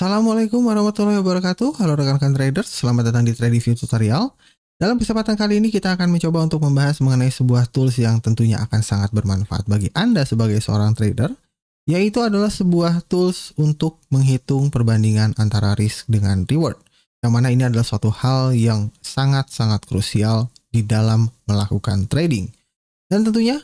Assalamualaikum warahmatullahi wabarakatuh. Halo rekan-rekan traders, selamat datang di Trading View Tutorial. Dalam kesempatan kali ini kita akan mencoba untuk membahas mengenai sebuah tools yang tentunya akan sangat bermanfaat bagi Anda sebagai seorang trader, yaitu adalah sebuah tools untuk menghitung perbandingan antara risk dengan reward. Yang mana ini adalah suatu hal yang sangat-sangat krusial di dalam melakukan trading. Dan tentunya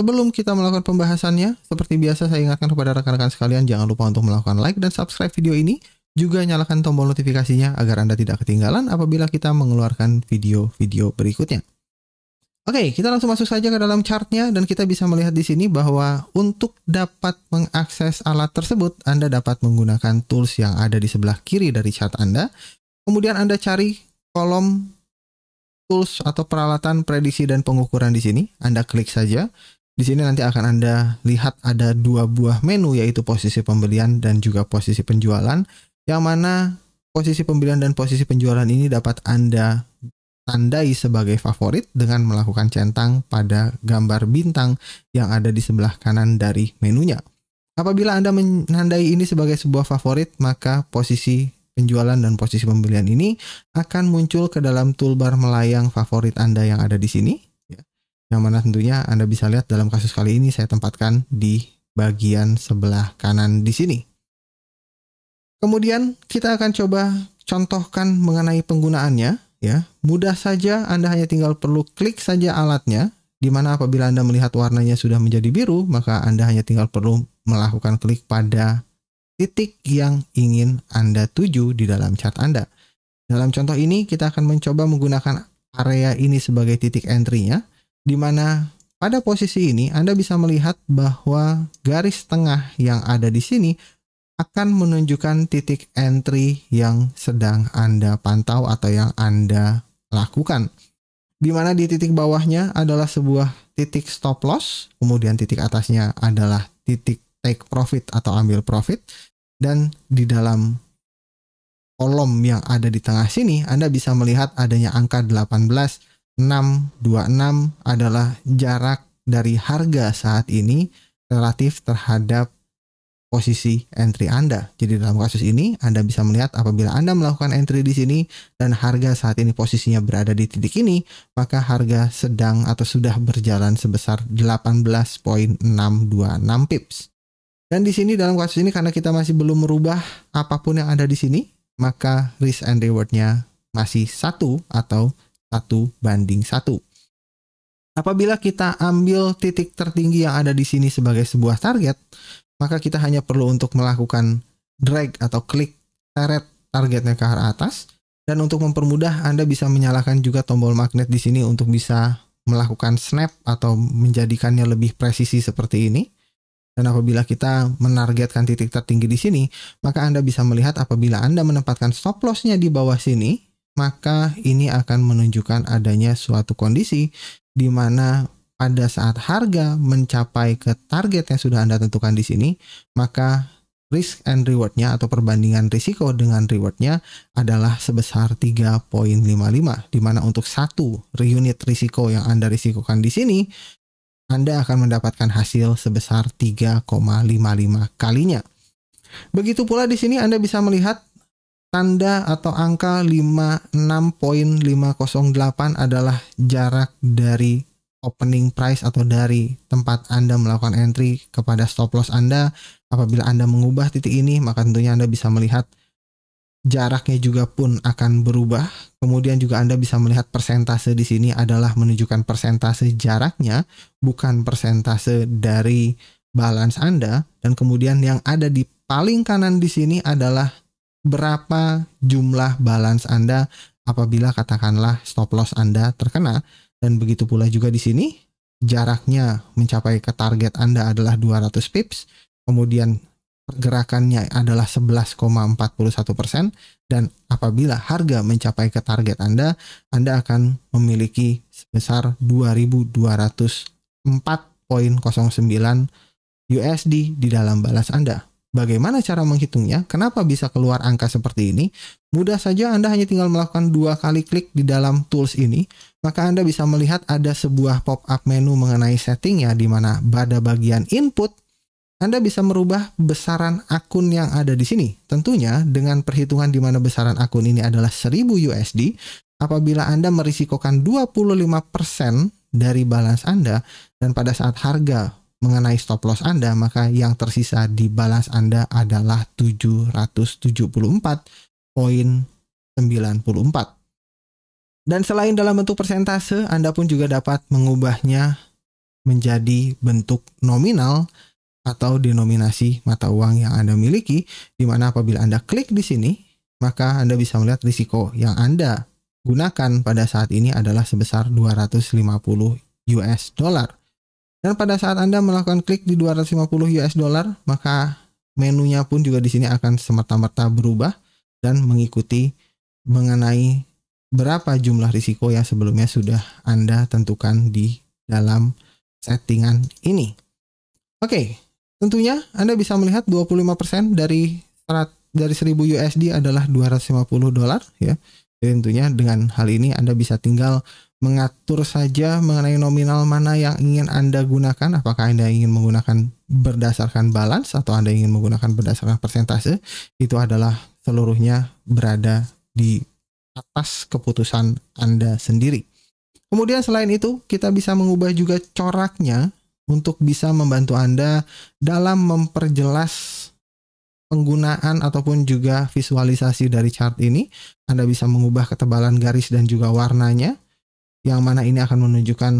Sebelum kita melakukan pembahasannya, seperti biasa saya ingatkan kepada rekan-rekan sekalian jangan lupa untuk melakukan like dan subscribe video ini. Juga nyalakan tombol notifikasinya agar Anda tidak ketinggalan apabila kita mengeluarkan video-video berikutnya. Oke, kita langsung masuk saja ke dalam chartnya dan kita bisa melihat di sini bahwa untuk dapat mengakses alat tersebut, Anda dapat menggunakan tools yang ada di sebelah kiri dari chart Anda. Kemudian Anda cari kolom tools atau peralatan prediksi dan pengukuran di sini. Anda klik saja di sini nanti akan Anda lihat ada dua buah menu yaitu posisi pembelian dan juga posisi penjualan yang mana posisi pembelian dan posisi penjualan ini dapat Anda tandai sebagai favorit dengan melakukan centang pada gambar bintang yang ada di sebelah kanan dari menunya. Apabila Anda menandai ini sebagai sebuah favorit, maka posisi penjualan dan posisi pembelian ini akan muncul ke dalam toolbar melayang favorit Anda yang ada di sini yang mana tentunya Anda bisa lihat dalam kasus kali ini saya tempatkan di bagian sebelah kanan di sini. Kemudian kita akan coba contohkan mengenai penggunaannya ya. Mudah saja Anda hanya tinggal perlu klik saja alatnya di mana apabila Anda melihat warnanya sudah menjadi biru, maka Anda hanya tinggal perlu melakukan klik pada titik yang ingin Anda tuju di dalam chart Anda. Dalam contoh ini kita akan mencoba menggunakan area ini sebagai titik entry-nya di mana pada posisi ini Anda bisa melihat bahwa garis tengah yang ada di sini akan menunjukkan titik entry yang sedang Anda pantau atau yang Anda lakukan. Di mana di titik bawahnya adalah sebuah titik stop loss, kemudian titik atasnya adalah titik take profit atau ambil profit dan di dalam kolom yang ada di tengah sini Anda bisa melihat adanya angka 18 626 adalah jarak dari harga saat ini relatif terhadap posisi entry Anda. Jadi dalam kasus ini Anda bisa melihat apabila Anda melakukan entry di sini dan harga saat ini posisinya berada di titik ini, maka harga sedang atau sudah berjalan sebesar 18.626 pips. Dan di sini dalam kasus ini karena kita masih belum merubah apapun yang ada di sini, maka risk and rewardnya masih satu atau satu banding satu. Apabila kita ambil titik tertinggi yang ada di sini sebagai sebuah target, maka kita hanya perlu untuk melakukan drag atau klik seret targetnya ke arah atas. Dan untuk mempermudah, Anda bisa menyalakan juga tombol magnet di sini untuk bisa melakukan snap atau menjadikannya lebih presisi seperti ini. Dan apabila kita menargetkan titik tertinggi di sini, maka Anda bisa melihat apabila Anda menempatkan stop loss-nya di bawah sini, maka ini akan menunjukkan adanya suatu kondisi di mana pada saat harga mencapai ke target yang sudah Anda tentukan di sini, maka risk and rewardnya atau perbandingan risiko dengan rewardnya adalah sebesar 3.55 di mana untuk satu unit risiko yang Anda risikokan di sini Anda akan mendapatkan hasil sebesar 3,55 kalinya. Begitu pula di sini Anda bisa melihat Tanda atau angka 56.508 adalah jarak dari opening price atau dari tempat Anda melakukan entry kepada stop loss Anda. Apabila Anda mengubah titik ini, maka tentunya Anda bisa melihat jaraknya juga pun akan berubah. Kemudian juga Anda bisa melihat persentase di sini adalah menunjukkan persentase jaraknya, bukan persentase dari balance Anda. Dan kemudian yang ada di paling kanan di sini adalah berapa jumlah balance Anda apabila katakanlah stop loss Anda terkena dan begitu pula juga di sini jaraknya mencapai ke target Anda adalah 200 pips, kemudian pergerakannya adalah 11,41 dan apabila harga mencapai ke target Anda, Anda akan memiliki sebesar 2.204.09 USD di dalam balas Anda. Bagaimana cara menghitungnya? Kenapa bisa keluar angka seperti ini? Mudah saja Anda hanya tinggal melakukan dua kali klik di dalam tools ini, maka Anda bisa melihat ada sebuah pop-up menu mengenai settingnya di mana pada bagian input anda bisa merubah besaran akun yang ada di sini. Tentunya dengan perhitungan di mana besaran akun ini adalah 1000 USD, apabila Anda merisikokan 25% dari balance Anda dan pada saat harga mengenai stop loss Anda, maka yang tersisa di balance Anda adalah 774.94. Dan selain dalam bentuk persentase, Anda pun juga dapat mengubahnya menjadi bentuk nominal atau denominasi mata uang yang Anda miliki, di mana apabila Anda klik di sini, maka Anda bisa melihat risiko yang Anda gunakan pada saat ini adalah sebesar 250 US dollar. Dan pada saat Anda melakukan klik di 250 US dollar, maka menunya pun juga di sini akan semerta-merta berubah dan mengikuti mengenai berapa jumlah risiko yang sebelumnya sudah Anda tentukan di dalam settingan ini. Oke, tentunya Anda bisa melihat 25% dari dari 1000 USD adalah 250 dolar ya. Jadi tentunya dengan hal ini Anda bisa tinggal mengatur saja mengenai nominal mana yang ingin Anda gunakan. Apakah Anda ingin menggunakan berdasarkan balance atau Anda ingin menggunakan berdasarkan persentase? Itu adalah seluruhnya berada di atas keputusan Anda sendiri. Kemudian selain itu, kita bisa mengubah juga coraknya untuk bisa membantu Anda dalam memperjelas penggunaan ataupun juga visualisasi dari chart ini. Anda bisa mengubah ketebalan garis dan juga warnanya yang mana ini akan menunjukkan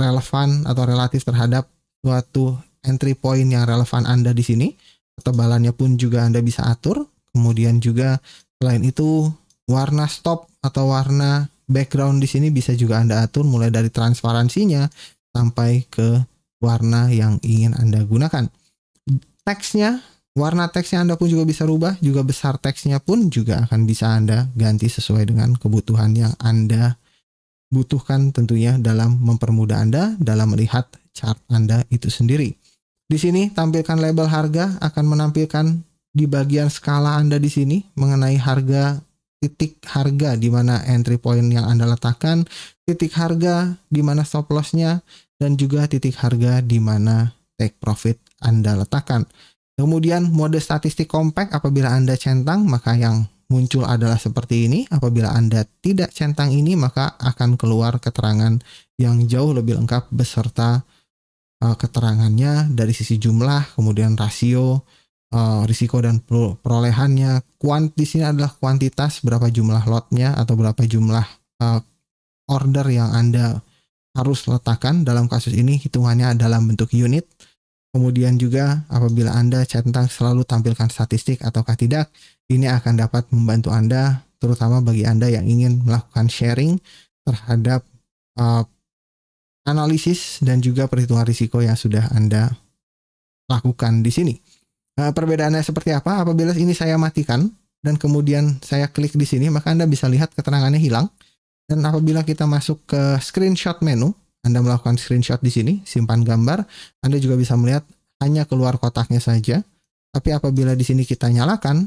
relevan atau relatif terhadap suatu entry point yang relevan Anda di sini. Ketebalannya pun juga Anda bisa atur. Kemudian juga selain itu warna stop atau warna background di sini bisa juga Anda atur mulai dari transparansinya sampai ke warna yang ingin Anda gunakan. Teksnya, warna teksnya Anda pun juga bisa rubah, juga besar teksnya pun juga akan bisa Anda ganti sesuai dengan kebutuhan yang Anda butuhkan tentunya dalam mempermudah Anda dalam melihat chart Anda itu sendiri. Di sini tampilkan label harga akan menampilkan di bagian skala Anda di sini mengenai harga titik harga di mana entry point yang Anda letakkan, titik harga di mana stop loss-nya dan juga titik harga di mana take profit Anda letakkan. Kemudian mode statistik compact apabila Anda centang maka yang muncul adalah seperti ini. Apabila Anda tidak centang ini, maka akan keluar keterangan yang jauh lebih lengkap beserta uh, keterangannya dari sisi jumlah, kemudian rasio, uh, risiko dan perolehannya. Kuant di sini adalah kuantitas berapa jumlah lotnya atau berapa jumlah uh, order yang Anda harus letakkan dalam kasus ini hitungannya dalam bentuk unit Kemudian juga apabila Anda centang selalu tampilkan statistik ataukah tidak, ini akan dapat membantu Anda terutama bagi Anda yang ingin melakukan sharing terhadap uh, analisis dan juga perhitungan risiko yang sudah Anda lakukan di sini. Nah, perbedaannya seperti apa? Apabila ini saya matikan dan kemudian saya klik di sini, maka Anda bisa lihat keterangannya hilang. Dan apabila kita masuk ke screenshot menu, anda melakukan screenshot di sini, simpan gambar, Anda juga bisa melihat hanya keluar kotaknya saja. Tapi apabila di sini kita nyalakan,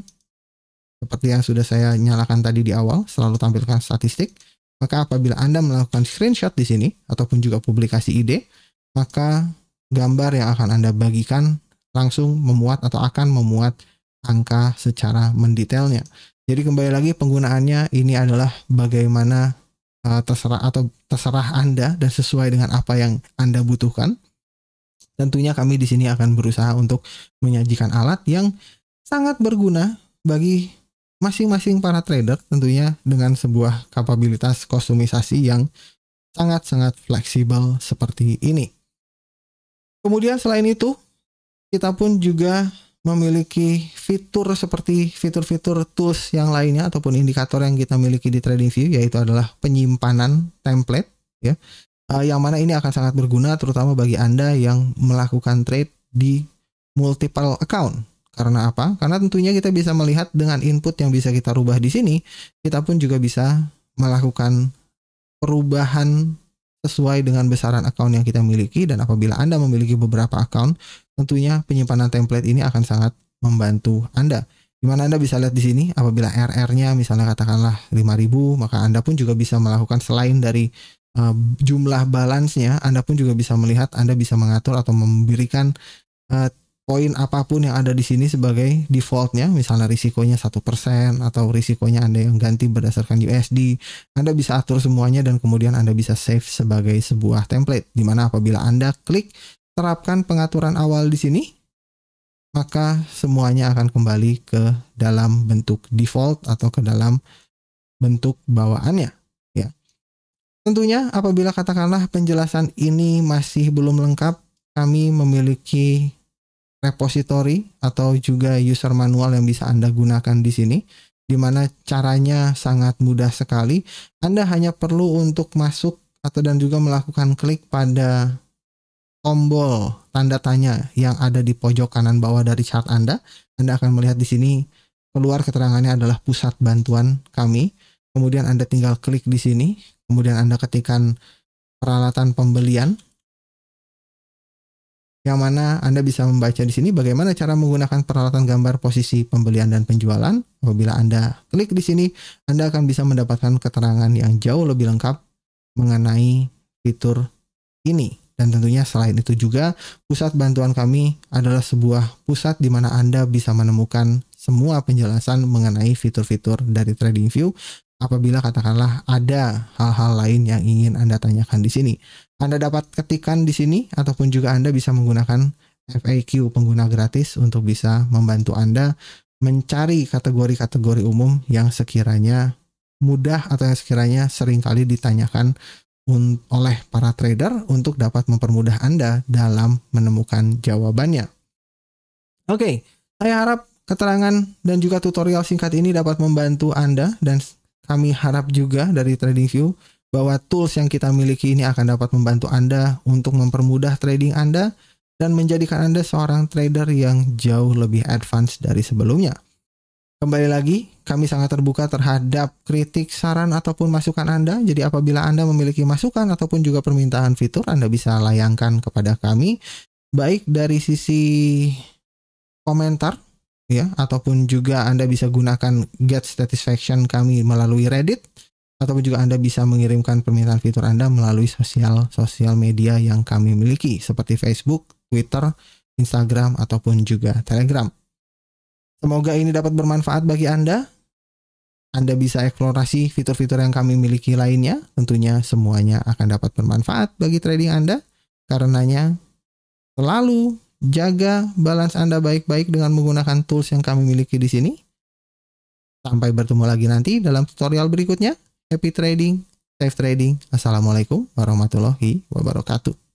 seperti yang sudah saya nyalakan tadi di awal, selalu tampilkan statistik, maka apabila Anda melakukan screenshot di sini, ataupun juga publikasi ide, maka gambar yang akan Anda bagikan langsung memuat atau akan memuat angka secara mendetailnya. Jadi kembali lagi penggunaannya ini adalah bagaimana Eh, terserah atau terserah Anda dan sesuai dengan apa yang Anda butuhkan. Tentunya kami di sini akan berusaha untuk menyajikan alat yang sangat berguna bagi masing-masing para trader tentunya dengan sebuah kapabilitas kostumisasi yang sangat-sangat fleksibel seperti ini. Kemudian selain itu, kita pun juga memiliki fitur seperti fitur-fitur tools yang lainnya ataupun indikator yang kita miliki di TradingView yaitu adalah penyimpanan template ya. Uh, yang mana ini akan sangat berguna terutama bagi Anda yang melakukan trade di multiple account. Karena apa? Karena tentunya kita bisa melihat dengan input yang bisa kita rubah di sini, kita pun juga bisa melakukan perubahan sesuai dengan besaran account yang kita miliki dan apabila Anda memiliki beberapa account tentunya penyimpanan template ini akan sangat membantu Anda. Di Anda bisa lihat di sini apabila RR-nya misalnya katakanlah 5000, maka Anda pun juga bisa melakukan selain dari uh, jumlah balance-nya, Anda pun juga bisa melihat Anda bisa mengatur atau memberikan uh, poin apapun yang ada di sini sebagai defaultnya misalnya risikonya satu persen atau risikonya anda yang ganti berdasarkan USD anda bisa atur semuanya dan kemudian anda bisa save sebagai sebuah template dimana apabila anda klik terapkan pengaturan awal di sini, maka semuanya akan kembali ke dalam bentuk default atau ke dalam bentuk bawaannya. Ya. Tentunya apabila katakanlah penjelasan ini masih belum lengkap, kami memiliki repository atau juga user manual yang bisa Anda gunakan di sini di mana caranya sangat mudah sekali. Anda hanya perlu untuk masuk atau dan juga melakukan klik pada tombol tanda tanya yang ada di pojok kanan bawah dari chart Anda. Anda akan melihat di sini keluar keterangannya adalah pusat bantuan kami. Kemudian Anda tinggal klik di sini, kemudian Anda ketikkan peralatan pembelian. Yang mana Anda bisa membaca di sini bagaimana cara menggunakan peralatan gambar posisi pembelian dan penjualan. Apabila Anda klik di sini, Anda akan bisa mendapatkan keterangan yang jauh lebih lengkap mengenai fitur ini. Dan tentunya selain itu juga, pusat bantuan kami adalah sebuah pusat di mana Anda bisa menemukan semua penjelasan mengenai fitur-fitur dari TradingView apabila katakanlah ada hal-hal lain yang ingin Anda tanyakan di sini. Anda dapat ketikan di sini ataupun juga Anda bisa menggunakan FAQ pengguna gratis untuk bisa membantu Anda mencari kategori-kategori umum yang sekiranya mudah atau yang sekiranya seringkali ditanyakan oleh para trader untuk dapat mempermudah Anda dalam menemukan jawabannya. Oke, okay, saya harap keterangan dan juga tutorial singkat ini dapat membantu Anda dan kami harap juga dari TradingView bahwa tools yang kita miliki ini akan dapat membantu Anda untuk mempermudah trading Anda dan menjadikan Anda seorang trader yang jauh lebih advance dari sebelumnya. Kembali lagi, kami sangat terbuka terhadap kritik, saran, ataupun masukan Anda. Jadi apabila Anda memiliki masukan ataupun juga permintaan fitur, Anda bisa layangkan kepada kami. Baik dari sisi komentar, ya, ataupun juga Anda bisa gunakan get satisfaction kami melalui Reddit, ataupun juga Anda bisa mengirimkan permintaan fitur Anda melalui sosial sosial media yang kami miliki, seperti Facebook, Twitter, Instagram, ataupun juga Telegram. Semoga ini dapat bermanfaat bagi Anda. Anda bisa eksplorasi fitur-fitur yang kami miliki lainnya. Tentunya semuanya akan dapat bermanfaat bagi trading Anda. Karenanya, selalu jaga balance Anda baik-baik dengan menggunakan tools yang kami miliki di sini. Sampai bertemu lagi nanti dalam tutorial berikutnya. Happy trading, safe trading. Assalamualaikum warahmatullahi wabarakatuh.